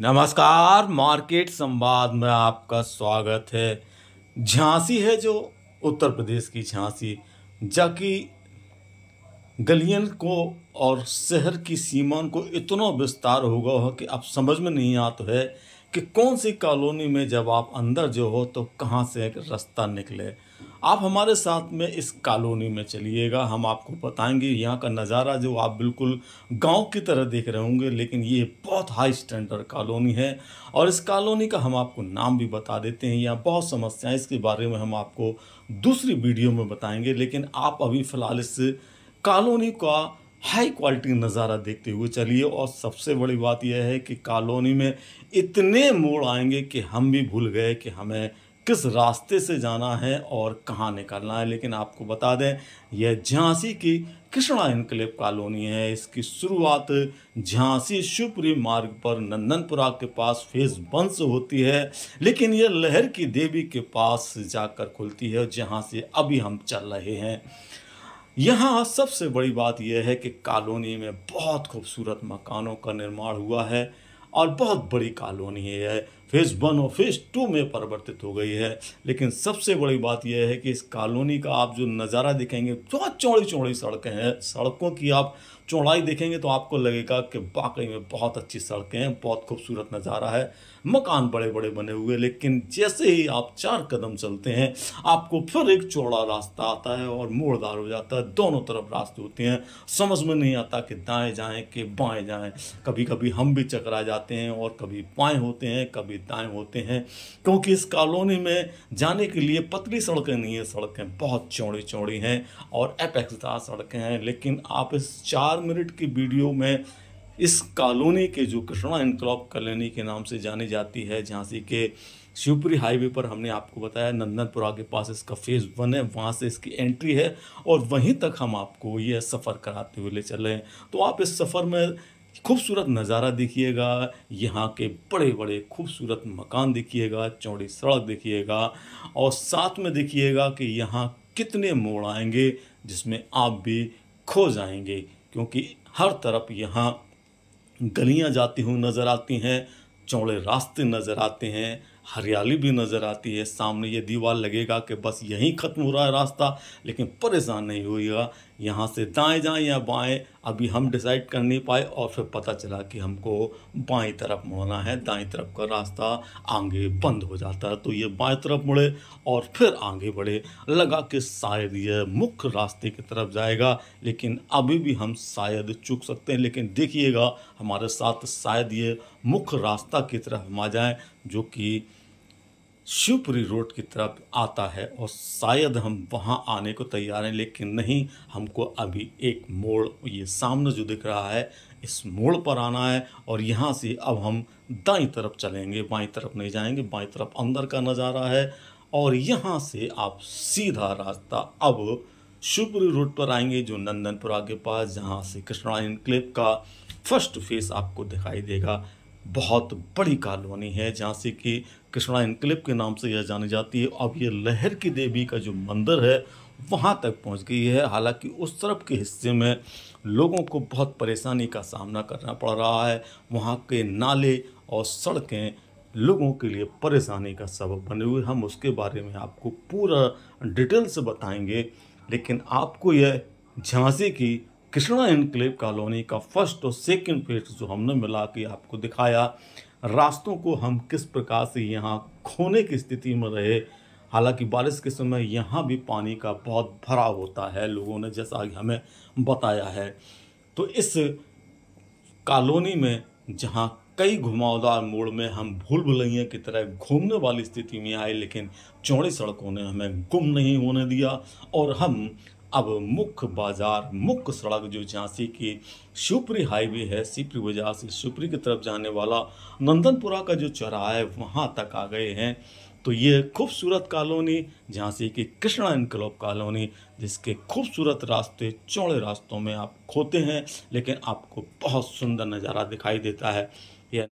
नमस्कार मार्केट संवाद में आपका स्वागत है झांसी है जो उत्तर प्रदेश की झांसी जबकि गलियन को और शहर की सीमा को इतना विस्तार होगा हो कि आप समझ में नहीं आता है कि कौन सी कॉलोनी में जब आप अंदर जो हो तो कहाँ से एक रास्ता निकले आप हमारे साथ में इस कॉलोनी में चलिएगा हम आपको बताएंगे यहाँ का नज़ारा जो आप बिल्कुल गांव की तरह देख रहे होंगे लेकिन ये बहुत हाई स्टैंडर्ड कॉलोनी है और इस कॉलोनी का हम आपको नाम भी बता देते हैं यहाँ बहुत समस्याएं इसके बारे में हम आपको दूसरी वीडियो में बताएंगे लेकिन आप अभी फ़िलहाल इस कॉलोनी का हाई क्वालिटी नज़ारा देखते हुए चलिए और सबसे बड़ी बात यह है कि कॉलोनी में इतने मोड़ आएंगे कि हम भी भूल गए कि हमें किस रास्ते से जाना है और कहाँ निकलना है लेकिन आपको बता दें यह झांसी की कृष्णा इनकलेब कॉलोनी है इसकी शुरुआत झांसी शिवपुरी मार्ग पर नंदनपुरा के पास फेज वन से होती है लेकिन यह लहर की देवी के पास जाकर खुलती है जहाँ से अभी हम चल रहे हैं यहाँ सबसे बड़ी बात यह है कि कॉलोनी में बहुत खूबसूरत मकानों का निर्माण हुआ है और बहुत बड़ी कॉलोनी है फेज़ वन और फेज़ टू में परिवर्तित हो गई है लेकिन सबसे बड़ी बात यह है कि इस कॉलोनी का आप जो नज़ारा दिखेंगे बहुत चौड़ी चौड़ी सड़कें हैं सड़कों की आप चौड़ाई देखेंगे तो आपको लगेगा कि वाकई में बहुत अच्छी सड़कें हैं बहुत खूबसूरत नज़ारा है मकान बड़े बड़े बने हुए लेकिन जैसे ही आप चार कदम चलते हैं आपको फिर एक चौड़ा रास्ता आता है और मोड़दार हो जाता है दोनों तरफ रास्ते होते हैं समझ में नहीं आता कि दाएँ जाएँ कि बाएँ जाएँ कभी कभी हम भी चकरा जाते हैं और कभी बाएँ होते हैं कभी दाएँ होते हैं क्योंकि इस कॉलोनी में जाने के लिए पतली सड़कें नहीं है सड़कें बहुत चौड़ी चौड़ी हैं और एपेक्सदार सड़कें हैं लेकिन आप इस चार चार मिनट की वीडियो में इस कॉलोनी के जो कृष्णा इनकलॉप कॉलोनी के नाम से जानी जाती है झांसी के शिवपुरी हाईवे पर हमने आपको बताया नंदनपुरा के पास इसका फेज़ वन है वहाँ से इसकी एंट्री है और वहीं तक हम आपको ये सफ़र कराते हुए ले चल रहे हैं तो आप इस सफ़र में खूबसूरत नज़ारा देखिएगा यहाँ के बड़े बड़े खूबसूरत मकान देखिएगा चौड़ी सड़क देखिएगा और साथ में देखिएगा कि यहाँ कितने मोड़ आएंगे जिसमें आप भी खो जाएंगे क्योंकि हर तरफ यहाँ गलियाँ जाती हुई नज़र आती हैं चौड़े रास्ते नज़र आते हैं हरियाली भी नज़र आती है सामने ये दीवार लगेगा कि बस यहीं ख़त्म हो रहा है रास्ता लेकिन परेशान नहीं होगा यहाँ से दाएं जाएं या बाएं अभी हम डिसाइड कर नहीं पाए और फिर पता चला कि हमको बाएं तरफ मुड़ना है दाएं तरफ का रास्ता आगे बंद हो जाता है तो ये बाएं तरफ मुड़े और फिर आगे बढ़े लगा कि शायद ये मुख्य रास्ते की तरफ जाएगा लेकिन अभी भी हम शायद चूक सकते हैं लेकिन देखिएगा हमारे साथ शायद ये मुख्य रास्ता की तरफ हम आ जाएँ जो कि शिवपुरी रोड की तरफ आता है और शायद हम वहाँ आने को तैयार हैं लेकिन नहीं हमको अभी एक मोड़ ये सामने जो दिख रहा है इस मोड़ पर आना है और यहाँ से अब हम दाई तरफ चलेंगे बाई तरफ नहीं जाएंगे बाई तरफ अंदर का नज़ारा है और यहाँ से आप सीधा रास्ता अब शिवपुरी रोड पर आएंगे जो नंदनपुरा के पास जहाँ से कृष्णा क्लिप का फर्स्ट फेस आपको दिखाई देगा बहुत बड़ी कॉलोनी है जहाँ से कि कृष्णा इनकलेब के नाम से यह जानी जाती है अब ये लहर की देवी का जो मंदिर है वहाँ तक पहुँच गई है हालांकि उस तरफ के हिस्से में लोगों को बहुत परेशानी का सामना करना पड़ रहा है वहाँ के नाले और सड़कें लोगों के लिए परेशानी का सबब बने हुए हम उसके बारे में आपको पूरा डिटेल से बताएंगे लेकिन आपको यह झांसी की कृष्णा इनक्लेव कॉलोनी का फर्स्ट और सेकंड फेज जो हमने मिला के आपको दिखाया रास्तों को हम किस प्रकार से यहाँ खोने की स्थिति में रहे हालांकि बारिश के समय यहाँ भी पानी का बहुत भरा होता है लोगों ने जैसा हमें बताया है तो इस कॉलोनी में जहाँ कई घुमावदार मोड़ में हम भूल भुलैया की तरह घूमने वाली स्थिति में आए लेकिन चौड़ी सड़कों ने हमें गुम नहीं होने दिया और हम अब मुख्य बाज़ार मुख्य सड़क जो झांसी की शिवपुरी हाईवे है सीपरी बाजार से शिवपुरी की तरफ जाने वाला नंदनपुरा का जो चौराहा है वहाँ तक आ गए हैं तो ये खूबसूरत कॉलोनी झांसी की कृष्णा इनकलाब कॉलोनी जिसके खूबसूरत रास्ते चौड़े रास्तों में आप खोते हैं लेकिन आपको बहुत सुंदर नज़ारा दिखाई देता है